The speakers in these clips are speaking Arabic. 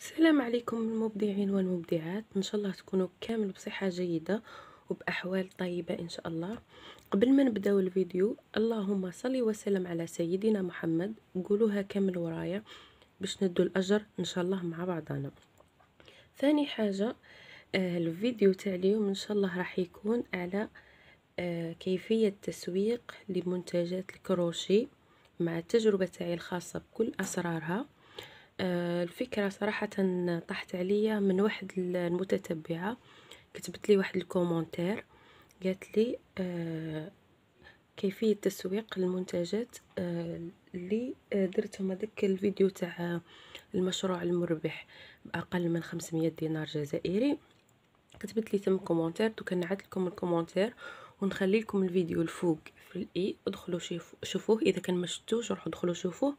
السلام عليكم المبدعين والمبدعات ان شاء الله تكونوا كامل بصحه جيده وباحوال طيبه ان شاء الله قبل ما نبداو الفيديو اللهم صل وسلم على سيدنا محمد قولوها كامل ورايا باش ندو الاجر ان شاء الله مع بعضنا ثاني حاجه آه الفيديو تاع اليوم ان شاء الله راح يكون على آه كيفيه تسويق لمنتجات الكروشي مع التجربه تاعي الخاصه بكل اسرارها آه، الفكرة صراحة طاحت عليا من واحد المتتبعة كتبت لي واحد الكومنتير قالت لي آه، كيفية تسويق المنتجات آه، اللي درتهم هذاك الفيديو تاع المشروع المربح بأقل من 500 دينار جزائري كتبت لي ثم كومنتير دوكا نعاد لكم الكومنتير ونخلي لكم الفيديو الفوق في الاي ادخلوا شوفوه اذا كان ما شفتوش روحوا ادخلوا شوفوه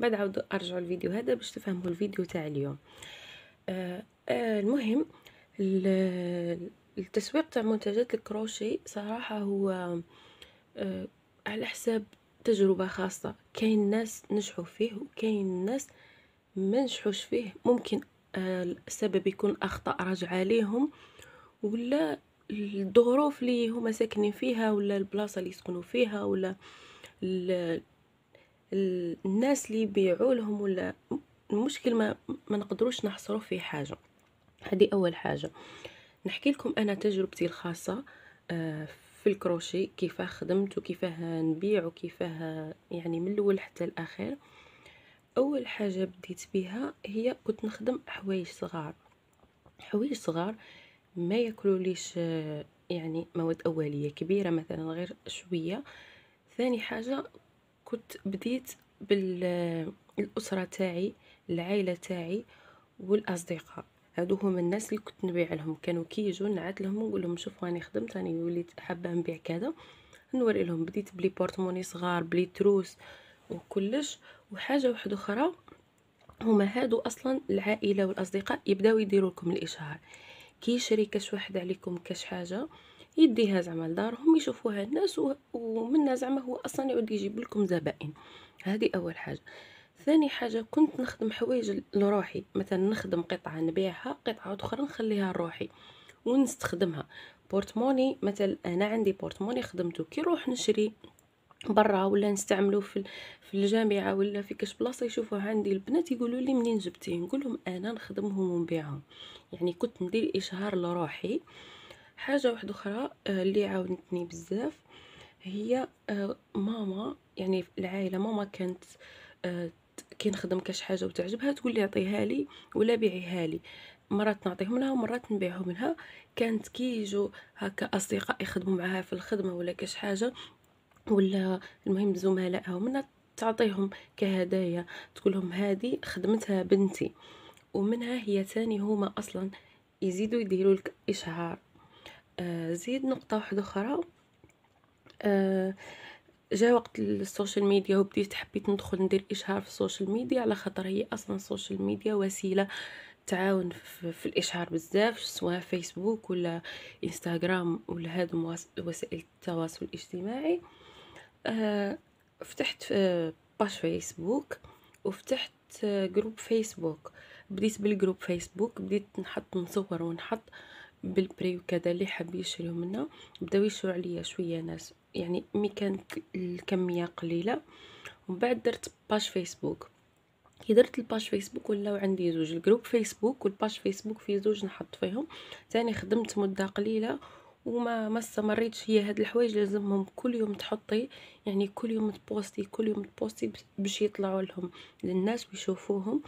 بعد عاود ارجعوا الفيديو هذا باش تفهموا الفيديو تاع اليوم آه آه المهم التسويق تاع منتجات الكروشي صراحه هو آه، على حساب تجربه خاصه كاين ناس نجحوا فيه وكاين ناس ما نجحوش فيه ممكن آه، السبب يكون اخطاء راجعه ليهم ولا الظروف اللي هما ساكنين فيها ولا البلاصه اللي يسكنوا فيها ولا الناس اللي يبيعوا لهم ولا المشكل ما, ما نقدروش نحصروا في حاجه هذه اول حاجه نحكي لكم انا تجربتي الخاصه آه، في الكروشي كيفاه خدمت وكيفاه نبيع وكيفاه يعني من الاول حتى الاخير اول حاجه بديت بها هي كنت نخدم حوايج صغار حوايج صغار ما ياكلوليش آه، يعني مواد اوليه كبيره مثلا غير شويه ثاني حاجه كنت بديت بالاسره تاعي العائله تاعي والاصدقاء هادو هما الناس اللي كنت نبيع لهم كانوا كي كي نعاد لهم ونقول لهم شوفوا راني خدمت راني وليت حابه نبيع كذا نوري لهم بديت بلي بورتموني صغار بلي تروس وكلش وحاجه واحده اخرى هما هادو اصلا العائله والاصدقاء يبداو يديروا لكم الاشهار كي شري كاش واحد عليكم كاش حاجه يديها زعما لدارهم يشوفوها الناس ومنها زعما هو اصلا يعود يجيب لكم زبائن هذه اول حاجه ثاني حاجة كنت نخدم حوايج لروحي مثلا نخدم قطعة نبيعها قطعة أخرى نخليها لروحي ونستخدمها بورتموني مثلا أنا عندي بورتموني خدمته كي نروح نشري برا ولا نستعملو في في الجامعه ولا في كاش بلاصه يشوفوه عندي البنات يقولوا لي منين جبتيه نقول لهم انا نخدمهم ونبيعهم يعني كنت ندير اشهار لروحي حاجه واحده اخرى آه، اللي عاونتني بزاف هي آه، ماما يعني العائله ماما كانت آه، كي نخدم كاش حاجه وتعجبها تقول لي عطيها لي ولا بيعيها لي مرات نعطيهم لها ومرات نبيعهم لها كانت كي يجوا هكا اصدقاء يخدموا معها في الخدمه ولا كاش حاجه ولا المهم زملائها ومن تعطيهم كهدايا تقول لهم هذه خدمتها بنتي ومنها هي تاني هما اصلا يزيدوا يديروا لك اشهار آه، زيد نقطه واحده اخرى آه، جا وقت السوشيال ميديا وبديت حبيت ندخل ندير اشهار في السوشيال ميديا على خاطر هي اصلا السوشيال ميديا وسيله تعاون في, الاشهار بزاف سواء فيسبوك ولا انستغرام ولا هاد وسائل التواصل الاجتماعي آه، فتحت باش فيسبوك وفتحت جروب فيسبوك بديت بالجروب فيسبوك بديت نحط نصور ونحط أه بالبري وكذا اللي حاب يشريو منا بداو يشرو عليا شويه ناس يعني مي كانت الكميه قليله ومن بعد درت باج فيسبوك كي درت الباج فيسبوك ولاو عندي زوج الجروب فيسبوك والباج فيسبوك في زوج نحط فيهم ثاني خدمت مده قليله وما ما استمريتش هي هاد الحوايج لازمهم كل يوم تحطي يعني كل يوم تبوستي كل يوم تبوستي باش يطلعوا لهم للناس ويشوفوهم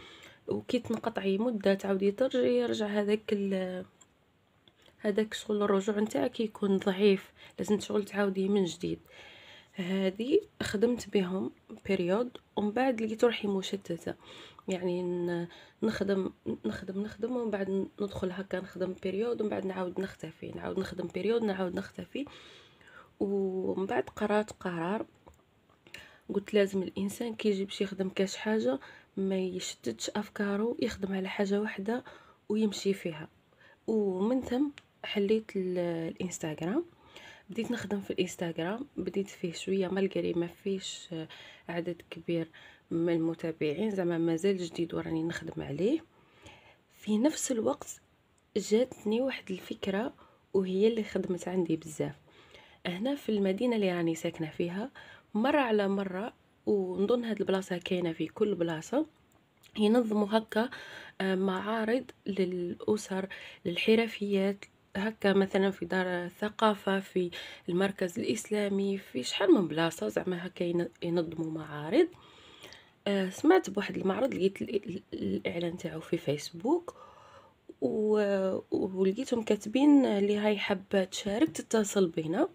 وكي تنقطعي مده تعاودي ترجعي يرجع هذاك هذاك شغل الرجوع نتاعك كيكون ضعيف لازم شغل تعاوديه من جديد هذه خدمت بهم بيريود ومن بعد لقيت روحي مشتته يعني نخدم نخدم نخدم ومن بعد ندخل هكا نخدم بيريود ومن بعد نعاود نختفي نعاود نخدم بيريود نعاود نختفي ومن بعد قرات قرار قلت لازم الانسان كي يجي باش يخدم كاش حاجه ما يشتتش افكاره يخدم على حاجه واحده ويمشي فيها ومن ثم حليت الانستغرام بديت نخدم في الانستغرام بديت فيه شويه مالغري ما فيش آه، عدد كبير من المتابعين زعما مازال جديد وراني نخدم عليه في نفس الوقت جاتني واحد الفكره وهي اللي خدمت عندي بزاف هنا في المدينه اللي راني ساكنه فيها مره على مره ونظن هاد البلاصه كاينه في كل بلاصه ينظموا هكا آه، معارض للاسر للحرفيات هكا مثلا في دار الثقافة في المركز الإسلامي في شحال من بلاصة زعما هكا ينظموا معارض آه سمعت بواحد المعرض لقيت الإعلان تاعو في فيسبوك و... ولقيتهم كاتبين اللي هاي حابة تشارك تتصل بينا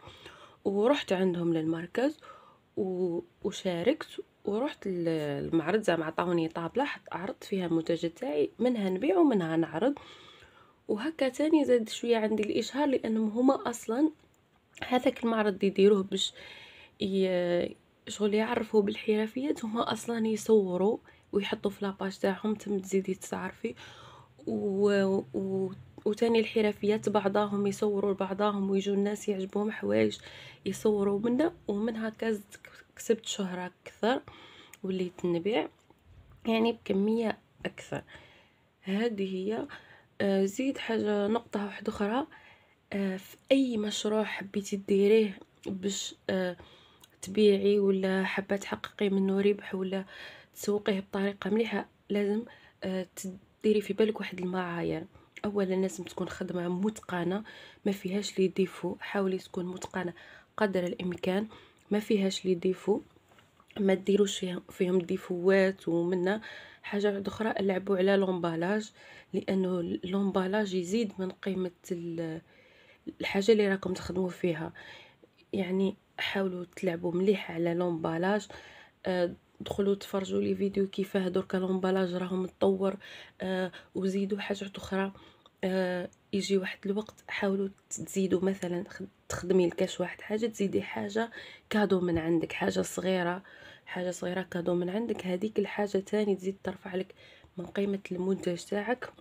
ورحت عندهم للمركز و... وشاركت ورحت المعرض زعما عطاوني طابلة حط عرضت فيها المنتجات تاعي منها نبيع ومنها نعرض وهكا تاني زاد شويه عندي الاشهار لانهم هما اصلا هذاك المعرض يديروه باش شغل يعرفوا بالحرفيات هما اصلا يصوروا ويحطوا في لاباج تاعهم تم تزيدي تتعرفي و... و... وتاني الحرفيات بعضاهم يصوروا بعضاهم ويجوا الناس يعجبهم حوايج يصوروا منها ومن هكا كسبت شهرة أكثر وليت نبيع يعني بكمية أكثر هذه هي آه، زيد حاجه نقطه واحده اخرى آه، في اي مشروع حبيتي ديريه باش آه، تبيعي ولا حابه تحققي منه ربح ولا تسوقيه بطريقه مليحه لازم تديري في بالك واحد المعايير اولا لازم تكون خدمه متقنه ما فيهاش لي ديفو حاولي تكون متقنه قدر الامكان ما فيهاش لي ديفو ما ديروش فيهم ديفوات ومنا حاجه واحده اخرى لعبوا على لومبالاج لانه لومبالاج يزيد من قيمه الحاجه اللي راكم تخدموا فيها يعني حاولوا تلعبوا مليح على لومبالاج آه، دخلوا تفرجوا لي فيديو كيفاه درك لومبالاج راهم تطور آه، وزيدوا حاجه اخرى آه، يجي واحد الوقت حاولوا تزيدوا مثلا تخدمي لكاش واحد حاجه تزيدي حاجه كادو من عندك حاجه صغيره حاجه صغيره كادو من عندك هذيك الحاجه تاني تزيد ترفع لك من قيمه المنتج تاعك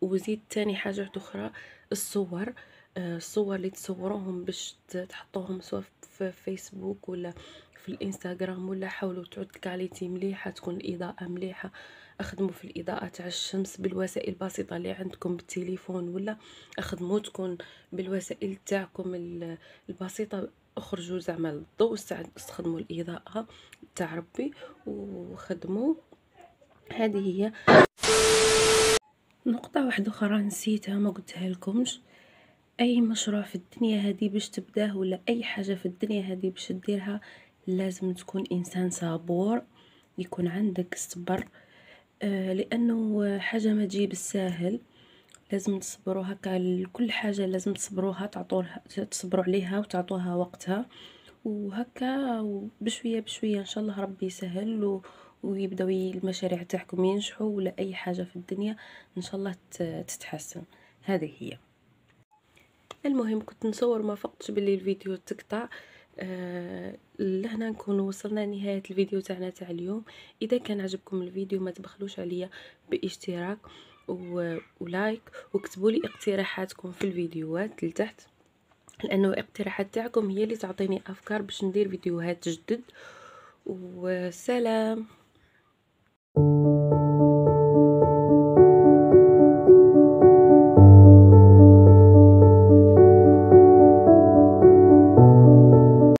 وزيد تاني حاجه اخرى الصور آه، الصور اللي تصوروهم باش تحطوهم سواء في فيسبوك ولا في الانستغرام ولا حاولوا تعود كاليتي مليحه تكون الاضاءه مليحه اخدموا في الاضاءه تاع الشمس بالوسائل البسيطه اللي عندكم بالتليفون ولا اخدموا تكون بالوسائل تاعكم البسيطه اخرجوا زعما للضوء استخدموا الاضاءه تاع ربي وخدموا هذه هي نقطة واحدة أخرى نسيتها ما قلتها لكمش أي مشروع في الدنيا هذه باش تبداه ولا أي حاجة في الدنيا هذه باش ديرها لازم تكون إنسان صبور يكون عندك الصبر آه لأنه حاجة ما تجي بالساهل لازم تصبروا هكا لكل حاجه لازم تصبروها تعطوها تصبروا عليها وتعطوها وقتها وهكا بشويه بشويه ان شاء الله ربي يسهل و... ويبداو المشاريع تاعكم ينجحوا ولا اي حاجه في الدنيا ان شاء الله تتحسن هذه هي المهم كنت نصور ما فقتش باللي الفيديو تقطع آه، لهنا نكون وصلنا لنهاية الفيديو تاعنا تاع اليوم إذا كان عجبكم الفيديو ما تبخلوش عليا باشتراك و... ولايك وكتبوا لي اقتراحاتكم في الفيديوهات لتحت لانه الاقتراحات تاعكم هي اللي تعطيني افكار باش ندير فيديوهات جدد وسلام